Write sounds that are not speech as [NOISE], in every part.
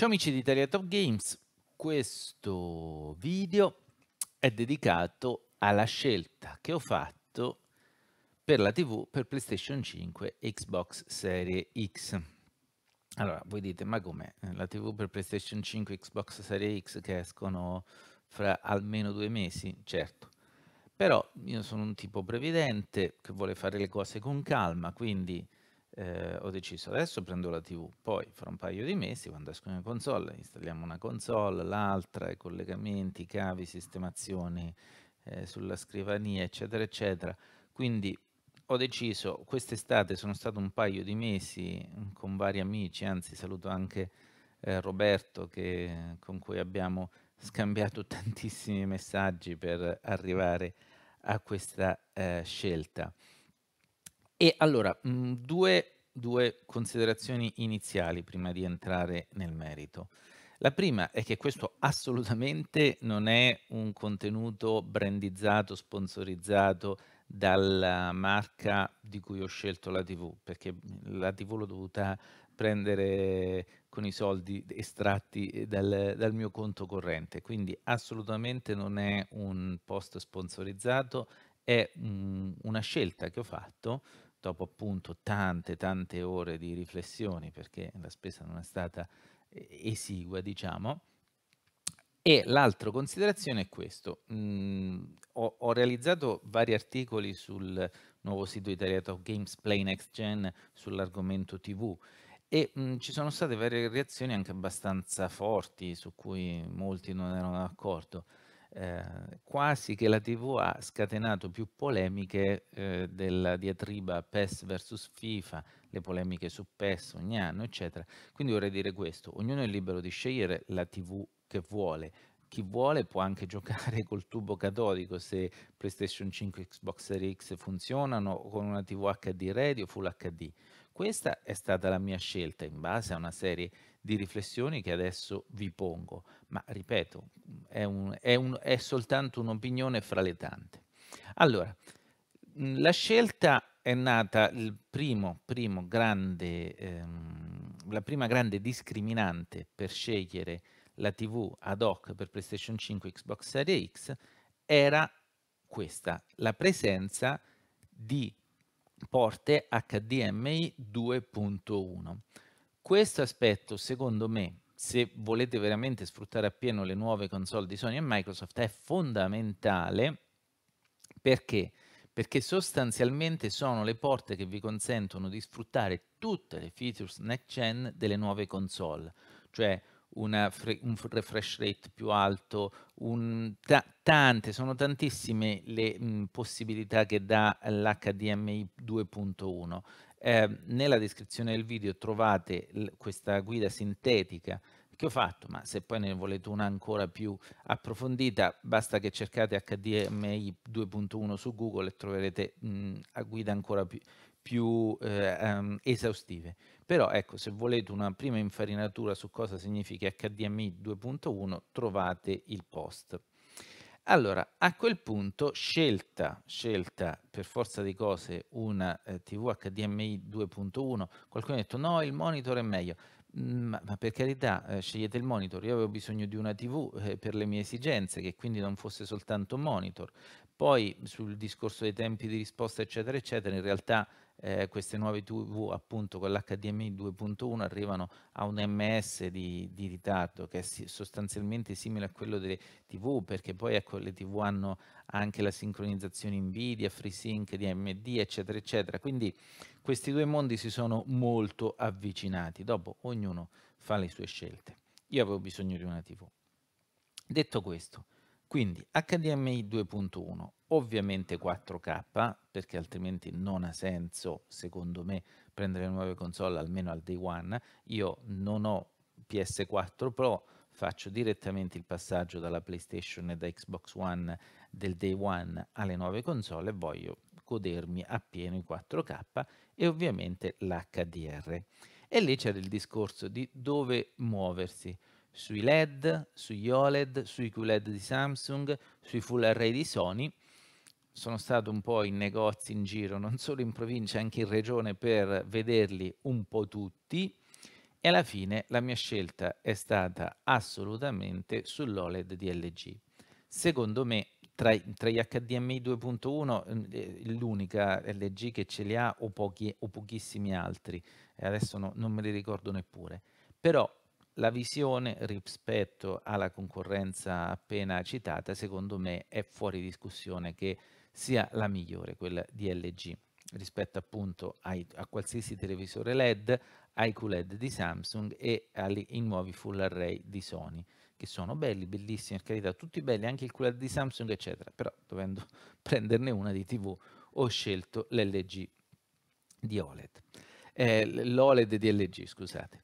Ciao amici di Italia Top Games, questo video è dedicato alla scelta che ho fatto per la TV, per PlayStation 5 e Xbox Series X. Allora, voi dite, ma com'è? La TV per PlayStation 5 e Xbox Series X che escono fra almeno due mesi? Certo. Però io sono un tipo previdente che vuole fare le cose con calma, quindi eh, ho deciso adesso prendo la TV, poi fra un paio di mesi quando escono le console installiamo una console, l'altra, i collegamenti, i cavi, sistemazioni eh, sulla scrivania, eccetera, eccetera. Quindi ho deciso, quest'estate sono stato un paio di mesi mm, con vari amici, anzi saluto anche eh, Roberto che, con cui abbiamo scambiato [LAUGHS] tantissimi messaggi per arrivare a questa eh, scelta. E allora, mh, mm, due, due considerazioni iniziali prima di entrare nel merito. La prima è che questo assolutamente non è un contenuto brandizzato, sponsorizzato dalla marca di cui ho scelto la TV, perché la TV l'ho dovuta prendere con i soldi estratti eh, dal, dal mio conto corrente, quindi assolutamente non è un post sponsorizzato, è mh, mm, una scelta che ho fatto dopo appunto tante tante ore di riflessioni perché la spesa non è stata eh, esigua diciamo e l'altra considerazione è questo mm, ho, ho, realizzato vari articoli sul nuovo sito italiano Games Play Next Gen sull'argomento tv e mh, mm, ci sono state varie reazioni anche abbastanza forti su cui molti non erano d'accordo Ehm, quasi che la TV ha scatenato più polemiche eh, della diatriba PES versus FIFA, le polemiche su PES ogni anno, eccetera. Quindi vorrei dire questo, ognuno è libero di scegliere la TV che vuole, chi vuole può anche [LAUGHS] giocare col tubo catodico se PlayStation 5 e Xbox Series X funzionano o con una TV HD Radio Full HD. Questa è stata la mia scelta in base a una serie di riflessioni che adesso vi pongo, ma ripeto, è, un, è, un, è soltanto un'opinione fra le tante. Allora, la scelta è nata primo, primo grande, ehm, la prima grande discriminante per scegliere la TV ad hoc per PlayStation 5 e Xbox Series X era questa, la presenza di porte HDMI 2.1. Questo aspetto, secondo me, se volete veramente sfruttare appieno le nuove console di Sony e Microsoft, è fondamentale perché? Perché sostanzialmente sono le porte che vi consentono di sfruttare tutte le features next gen delle nuove console, cioè un refresh rate più alto, un, ta tante, sono tantissime le mh, possibilità che dà l'HDMI 2.1. Eh, nella descrizione del video trovate questa guida sintetica che ho fatto, ma se poi ne volete una ancora più approfondita, basta che cercate HDMI 2.1 su Google e troverete mh, a guida ancora più, più eh, um, esaustive. Però ecco, se volete una prima infarinatura su cosa significa HDMI 2.1, trovate il post. Allora, a quel punto, scelta, scelta per forza di cose una eh, TV HDMI 2.1, qualcuno ha detto no, il monitor è meglio. Mm, ma, per carità, eh, scegliete il monitor. Io avevo bisogno di una TV eh, per le mie esigenze, che quindi non fosse soltanto monitor. Poi sul discorso dei tempi di risposta, eccetera, eccetera, in realtà eh, queste nuove TV appunto con l'HDMI 2.1 arrivano a un ms di, di ritardo che è sostanzialmente simile a quello delle TV perché poi ecco le TV hanno anche la sincronizzazione Nvidia, FreeSync, di AMD eccetera eccetera quindi questi due mondi si sono molto avvicinati dopo ognuno fa le sue scelte io avevo bisogno di una TV detto questo quindi HDMI 2.1 ovviamente 4K, perché altrimenti non ha senso, secondo me, prendere nuove console almeno al day one. Io non ho PS4 Pro, faccio direttamente il passaggio dalla PlayStation e da Xbox One del day one alle nuove console e voglio godermi appieno i 4K e ovviamente l'HDR. E lì c'era il discorso di dove muoversi sui LED, sugli OLED, sui QLED di Samsung, sui Full Array di Sony sono stato un po' in negozi in giro, non solo in provincia, anche in regione per vederli un po' tutti e alla fine la mia scelta è stata assolutamente sull'OLED DLG. Secondo me tra, tra gli HDMI 2.1 mm, eh, l'unica LG che ce li ha o, pochi, o pochissimi altri, adesso no, non me li ricordo neppure, però la visione rispetto alla concorrenza appena citata secondo me è fuori discussione che sia la migliore, quella DLG, rispetto appunto ai, a qualsiasi televisore LED, ai QLED di Samsung e ai nuovi full array di Sony, che sono belli, bellissimi, per carità, tutti belli, anche il QLED di Samsung, eccetera, però dovendo [LAUGHS] prenderne una di TV ho scelto l'LG di OLED, eh, l'OLED di LG, scusate.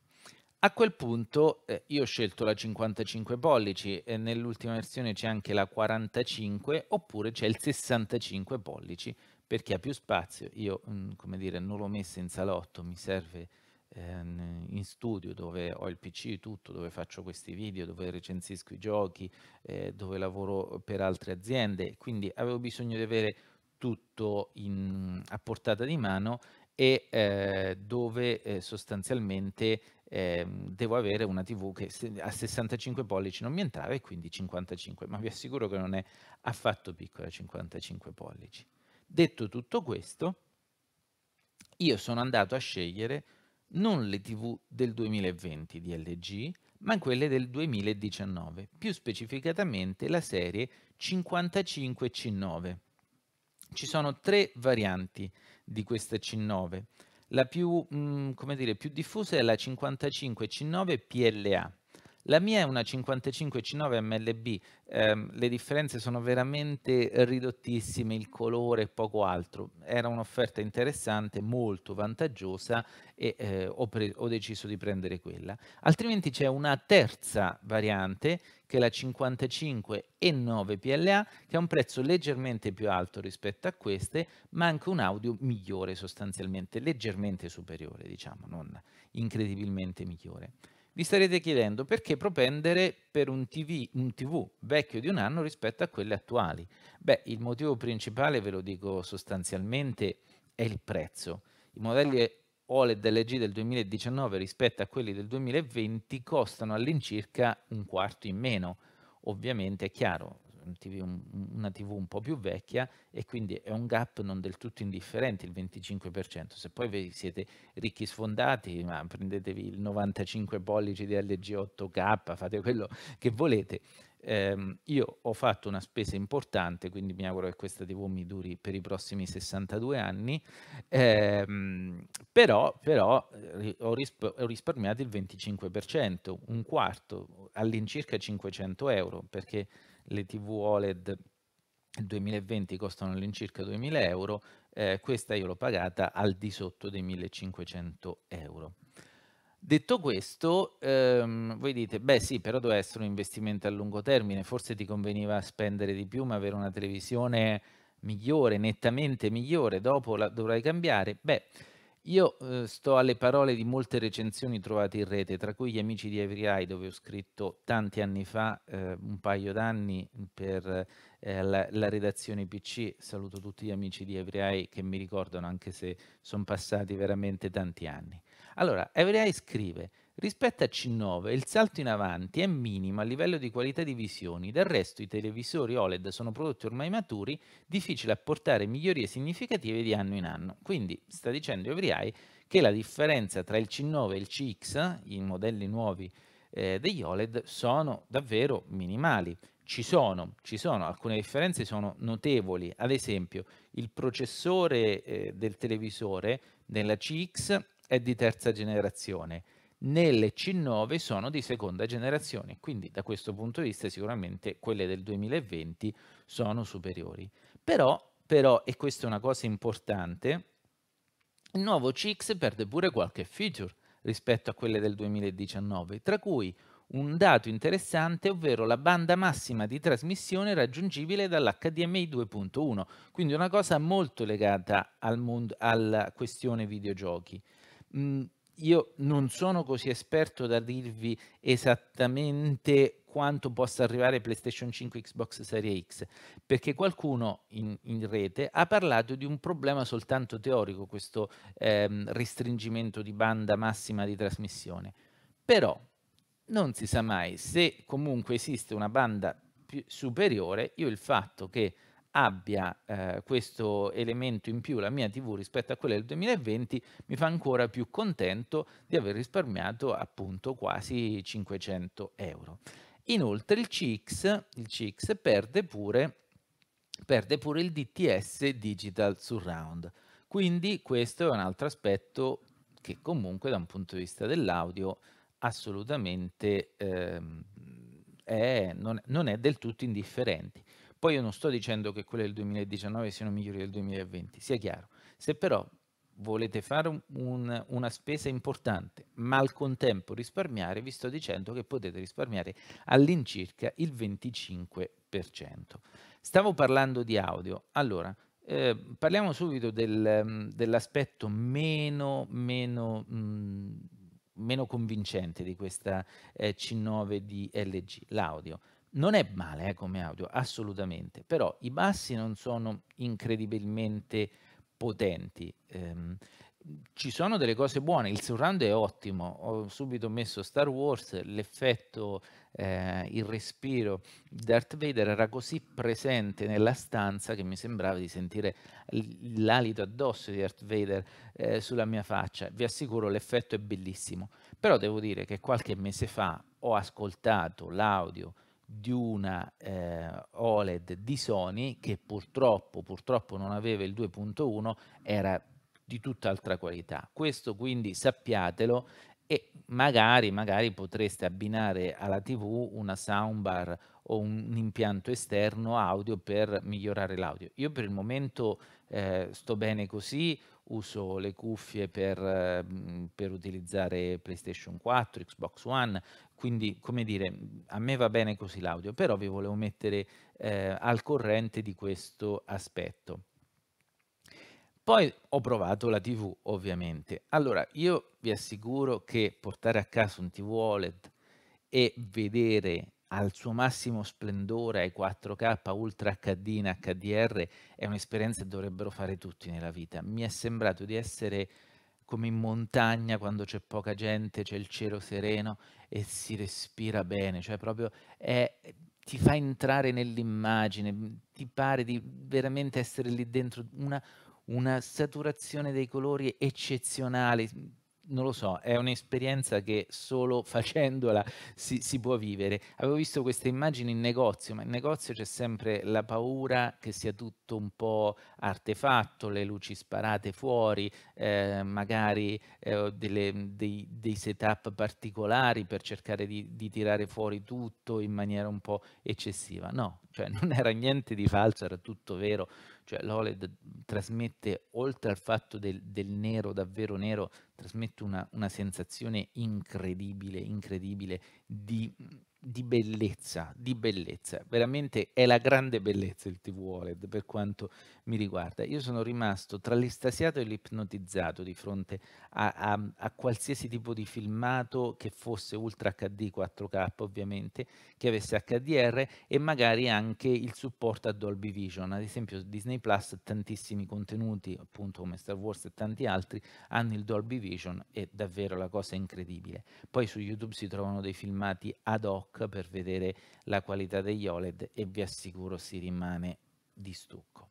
A quel punto eh, io ho scelto la 55 pollici e nell'ultima versione c'è anche la 45 oppure c'è il 65 pollici perché ha più spazio. Io, mh, mm, come dire, non l'ho messa in salotto, mi serve ehm, in studio dove ho il PC, tutto, dove faccio questi video, dove recensisco i giochi, eh, dove lavoro per altre aziende, quindi avevo bisogno di avere tutto in, a portata di mano e eh, dove eh, sostanzialmente eh, devo avere una TV che a 65 pollici non mi entrava e quindi 55, ma vi assicuro che non è affatto piccola 55 pollici. Detto tutto questo, io sono andato a scegliere non le TV del 2020 di LG, ma quelle del 2019, più specificatamente la serie 55C9. Ci sono tre varianti di questa C9. La più, mh, mm, dire, più diffusa è la 55C9 PLA la mia è una 55 C9 MLB, eh, le differenze sono veramente ridottissime, il colore e poco altro. Era un'offerta interessante, molto vantaggiosa e eh, ho, pre- ho deciso di prendere quella. Altrimenti c'è una terza variante che è la 55 e 9 PLA, che ha un prezzo leggermente più alto rispetto a queste, ma anche un audio migliore sostanzialmente, leggermente superiore, diciamo, non incredibilmente migliore. Vi starete chiedendo perché propendere per un TV, un TV, vecchio di un anno rispetto a quelle attuali? Beh, il motivo principale, ve lo dico sostanzialmente, è il prezzo. I modelli OLED LG del 2019 rispetto a quelli del 2020 costano all'incirca un quarto in meno. Ovviamente è chiaro, TV, un, una TV un po' più vecchia e quindi è un gap non del tutto indifferente, il 25%. Se poi siete ricchi sfondati, ma prendetevi il 95 pollici di LG8K, fate quello che volete. Eh, io ho fatto una spesa importante, quindi mi auguro che questa TV mi duri per i prossimi 62 anni, eh, però, però eh, ho, risp- ho, risparmiato il 25%, un quarto, all'incirca 500 euro, perché le TV OLED 2020 costano all'incirca 2000 euro, eh, questa io l'ho pagata al di sotto dei 1500 euro. Detto questo, ehm, voi dite, beh sì, però doveva essere un investimento a lungo termine, forse ti conveniva spendere di più ma avere una televisione migliore, nettamente migliore, dopo la dovrai cambiare. Beh, io eh, sto alle parole di molte recensioni trovate in rete, tra cui gli amici di Every dove ho scritto tanti anni fa, eh, un paio d'anni, per eh, la, la, redazione PC. Saluto tutti gli amici di Every che mi ricordano, anche se sono passati veramente tanti anni. Allora, Every scrive Rispetto a C9 il salto in avanti è minimo a livello di qualità di visioni, del resto i televisori OLED sono prodotti ormai maturi, difficile a portare migliorie significative di anno in anno. Quindi sta dicendo Everyeye che la differenza tra il C9 e il CX, i modelli nuovi eh, degli OLED, sono davvero minimali. Ci sono, ci sono, alcune differenze sono notevoli, ad esempio il processore eh, del televisore della CX è di terza generazione, nelle C9 sono di seconda generazione, quindi da questo punto di vista sicuramente quelle del 2020 sono superiori. Però, però e questa è una cosa importante, il nuovo CX perde pure qualche feature rispetto a quelle del 2019, tra cui un dato interessante, ovvero la banda massima di trasmissione raggiungibile dall'HDMI 2.1, quindi una cosa molto legata al mondo, alla questione videogiochi. Mm, io non sono così esperto da dirvi esattamente quanto possa arrivare PlayStation 5 Xbox Series X, perché qualcuno in, in, rete ha parlato di un problema soltanto teorico, questo ehm, restringimento di banda massima di trasmissione. Però non si sa mai se comunque esiste una banda superiore, io il fatto che abbia eh, questo elemento in più la mia TV rispetto a quella del 2020 mi fa ancora più contento di aver risparmiato appunto quasi 500 euro. Inoltre il CX, il CX perde, pure, perde pure il DTS Digital Surround, quindi questo è un altro aspetto che comunque da un punto di vista dell'audio assolutamente eh, è, non, non è del tutto indifferente poi io non sto dicendo che quelle del 2019 siano migliori del 2020, sia chiaro. Se però volete fare un, una spesa importante, ma al contempo risparmiare, vi sto dicendo che potete risparmiare all'incirca il 25%. Stavo parlando di audio. Allora, eh, parliamo subito del, mm, dell'aspetto meno, meno, mh, mm, meno, convincente di questa eh, C9 di LG, l'audio. Non è male eh, come audio, assolutamente, però i bassi non sono incredibilmente potenti. Ehm, ci sono delle cose buone, il surround è ottimo, ho subito messo Star Wars, l'effetto, eh, il respiro di Darth Vader era così presente nella stanza che mi sembrava di sentire l'alito addosso di Darth Vader eh, sulla mia faccia, vi assicuro l'effetto è bellissimo, però devo dire che qualche mese fa ho ascoltato l'audio di una eh, OLED di Sony che purtroppo, purtroppo non aveva il 2.1, era di tutt'altra qualità. Questo quindi sappiatelo e magari, magari potreste abbinare alla TV una soundbar o un, impianto esterno audio per migliorare l'audio. Io per il momento eh, sto bene così, uso le cuffie per, mm, per, utilizzare PlayStation 4, Xbox One, quindi, come dire, a me va bene così l'audio, però vi volevo mettere eh, al corrente di questo aspetto. Poi ho provato la TV, ovviamente. Allora, io vi assicuro che portare a casa un TV OLED e vedere al suo massimo splendore ai 4K Ultra HD in HDR è un'esperienza che dovrebbero fare tutti nella vita. Mi è sembrato di essere come in montagna quando c'è poca gente, c'è il cielo sereno e si respira bene, cioè proprio è, ti fa entrare nell'immagine, ti pare di veramente essere lì dentro, una, una saturazione dei colori eccezionale, non lo so, è un'esperienza che solo facendola si, si, può vivere. Avevo visto queste immagini in negozio, ma in negozio c'è sempre la paura che sia tutto un po' artefatto, le luci sparate fuori, eh, magari eh, delle, dei, dei, setup particolari per cercare di, di, tirare fuori tutto in maniera un po' eccessiva. No, cioè non era niente di falso, era tutto vero cioè l'OLED trasmette, oltre al fatto del, del nero davvero nero, trasmette una, una sensazione incredibile, incredibile di di bellezza, di bellezza. Veramente è la grande bellezza il TV Wallet per quanto mi riguarda. Io sono rimasto tra l'estasiato e l'ipnotizzato di fronte a, a, a qualsiasi tipo di filmato che fosse Ultra HD 4K ovviamente, che avesse HDR e magari anche il supporto a Dolby Vision. Ad esempio Disney Plus tantissimi contenuti, appunto come Star Wars e tanti altri, hanno il Dolby Vision, è davvero la cosa incredibile. Poi su YouTube si trovano dei filmati ad hoc per vedere la qualità degli OLED e vi assicuro si rimane di stucco.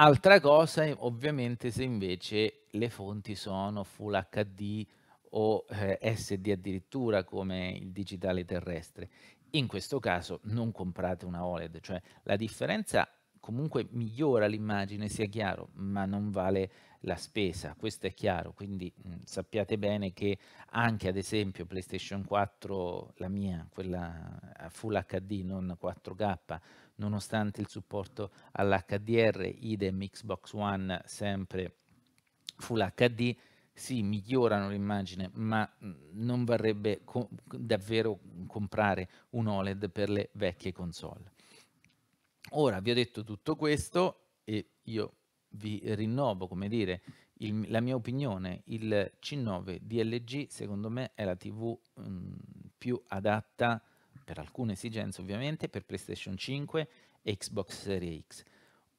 Altra cosa eh, ovviamente se invece le fonti sono Full HD o eh, SD addirittura come il digitale terrestre. In questo caso non comprate una OLED, cioè la differenza comunque migliora l'immagine, sia chiaro, ma non vale la spesa, questo è chiaro, quindi mh, sappiate bene che anche ad esempio PlayStation 4, la mia, quella eh, Full HD, non 4K, nonostante il supporto all'HDR, idem Xbox One sempre Full HD, sì, migliorano l'immagine, ma non varrebbe co davvero comprare un OLED per le vecchie console. Ora vi ho detto tutto questo e io vi rinnovo, come dire, il, la mia opinione, il C9 DLG secondo me è la TV mh, mhmm, più adatta per alcune esigenze ovviamente per PlayStation 5 e Xbox Series X.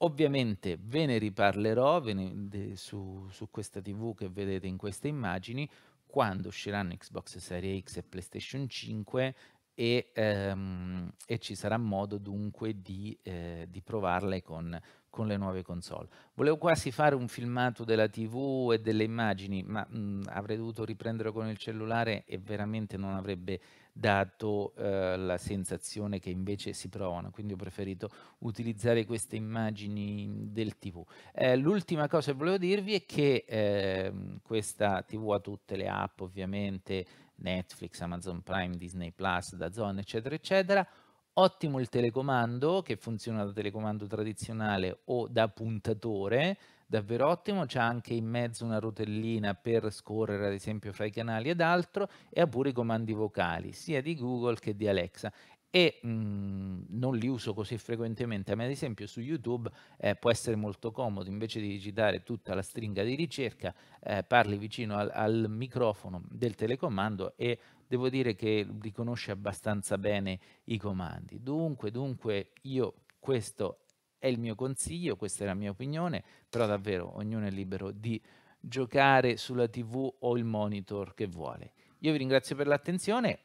Ovviamente ve ne riparlerò ve ne, de, su, su questa TV che vedete in queste immagini quando usciranno Xbox Series X e PlayStation 5 e, ehm, e, ci sarà modo dunque di, eh, di provarle con con le nuove console. Volevo quasi fare un filmato della TV e delle immagini, ma mh, mm, avrei dovuto riprendere con il cellulare e veramente non avrebbe dato eh, la sensazione che invece si provano, quindi ho preferito utilizzare queste immagini del TV. Eh, l'ultima cosa che volevo dirvi è che eh, questa TV ha tutte le app, ovviamente Netflix, Amazon Prime, Disney Plus, Dazon, eccetera, eccetera Ottimo il telecomando che funziona da telecomando tradizionale o da puntatore, davvero ottimo, c'è anche in mezzo una rotellina per scorrere ad esempio fra i canali ed altro e ha pure i comandi vocali sia di Google che di Alexa e mh, mm, non li uso così frequentemente, ma ad esempio su YouTube eh, può essere molto comodo, invece di digitare tutta la stringa di ricerca, eh, parli vicino al, al, microfono del telecomando e devo dire che riconosce abbastanza bene i comandi. Dunque, dunque, io questo è il mio consiglio, questa è la mia opinione, però davvero ognuno è libero di giocare sulla TV o il monitor che vuole. Io vi ringrazio per l'attenzione.